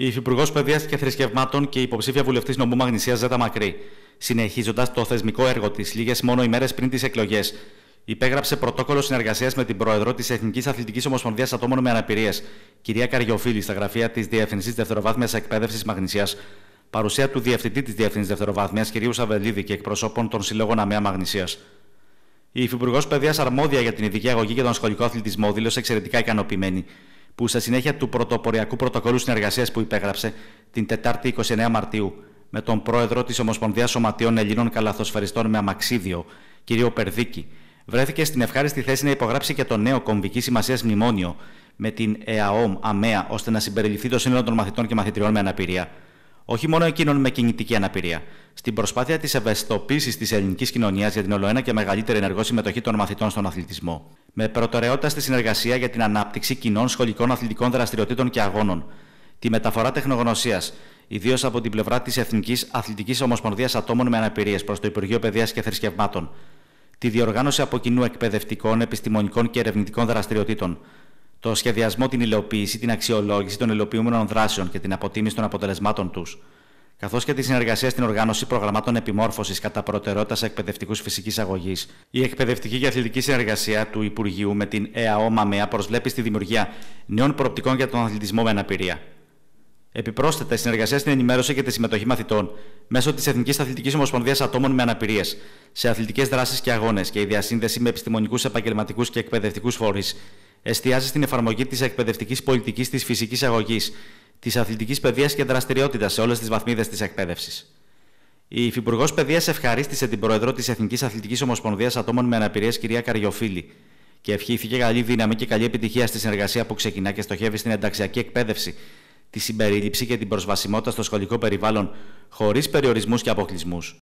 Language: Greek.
Η Υφυπουργός Παιδείας και Θρησκευμάτων και η υποψήφια βουλευτής νομού Μαγνησία Ζέτα Μακρύ, συνεχίζοντας το θεσμικό έργο της λίγες μόνο ημέρες πριν τις εκλογές, υπέγραψε πρωτόκολλο συνεργασίας με την πρόεδρο της Εθνικής Αθλητικής Ομοσπονδίας Ατόμων με Αναπηρίες, κυρία Καριοφίλη, στα γραφεία της Διευθυνσή Δευτεροβάθμιας Εκπαίδευσης Μαγνησίας, παρουσία του Διευθυντή της Διεθνή Δευτεροβάθμιας, κυρίου Σαβελίδη και εκπροσώπων των Συλλόγων ΑΜΕΑ Μαγνησίας. Η Υφυπουργός Παιδείας Αρμόδια για την Ειδική Αγωγή και τον Σχολικό Αθλητισμό δήλωσε εξαιρετικά ικανοποιημένη που σε συνέχεια του πρωτοποριακού πρωτοκόλου συνεργασίας που υπέγραψε την Τετάρτη 29 Μαρτίου με τον πρόεδρο της Ομοσπονδίας Σωματείων Ελλήνων Καλαθοσφαιριστών με αμαξίδιο, κ. Περδίκη, βρέθηκε στην ευχάριστη θέση να υπογράψει και το νέο κομβική σημασίας μνημόνιο με την ΕΑΟΜ ΑΜΕΑ ώστε να συμπεριληφθεί το σύνολο των μαθητών και μαθητριών με αναπηρία όχι μόνο εκείνων με κινητική αναπηρία. Στην προσπάθεια της ευαισθητοποίησης της ελληνικής κοινωνίας για την ολοένα και μεγαλύτερη ενεργό συμμετοχή των μαθητών στον αθλητισμό. Με προτεραιότητα στη συνεργασία για την ανάπτυξη κοινών σχολικών αθλητικών δραστηριοτήτων και αγώνων. Τη μεταφορά τεχνογνωσίας, ιδίως από την πλευρά της Εθνικής Αθλητικής Ομοσπονδίας Ατόμων με Αναπηρίες προς το Υπουργείο Παιδείας και Θρησκευμάτων. Τη διοργάνωση από κοινού εκπαιδευτικών, επιστημονικών και ερευνητικών δραστηριοτήτων το σχεδιασμό, την υλοποίηση, την αξιολόγηση των υλοποιούμενων δράσεων και την αποτίμηση των αποτελεσμάτων τους, καθώς και τη συνεργασία στην οργάνωση προγραμμάτων επιμόρφωσης κατά προτεραιότητας σε εκπαιδευτικούς φυσικής αγωγής. Η εκπαιδευτική και αθλητική συνεργασία του Υπουργείου με την ΕΑΟ ΜΑΜΕΑ προσβλέπει στη δημιουργία νέων προοπτικών για τον αθλητισμό με αναπηρία. Επιπρόσθετα, η συνεργασία στην ενημέρωση και τη συμμετοχή μαθητών μέσω της Εθνικής Αθλητικής Ομοσπονδίας Ατόμων με Αναπηρίες σε αθλητικές δράσεις και αγώνες και η διασύνδεση με επιστημονικούς, επαγγελματικούς και εκπαιδευτικούς φορείς εστιάζει στην εφαρμογή της εκπαιδευτικής πολιτικής της φυσικής αγωγής, της αθλητικής παιδείας και δραστηριότητας σε όλες τις βαθμίδες της εκπαίδευσης. Η Υφυπουργός Παιδείας ευχαρίστησε την Πρόεδρο της Εθνικής Αθλητικής Ομοσπονδίας Ατόμων με Αναπηρία, κυρία Καριοφίλη, και ευχήθηκε καλή δύναμη και καλή επιτυχία στη συνεργασία που ξεκινά και στοχεύει στην ενταξιακή εκπαίδευση, τη συμπερίληψη και την προσβασιμότητα στο σχολικό περιβάλλον χωρίς περιορισμούς και αποκλεισμούς.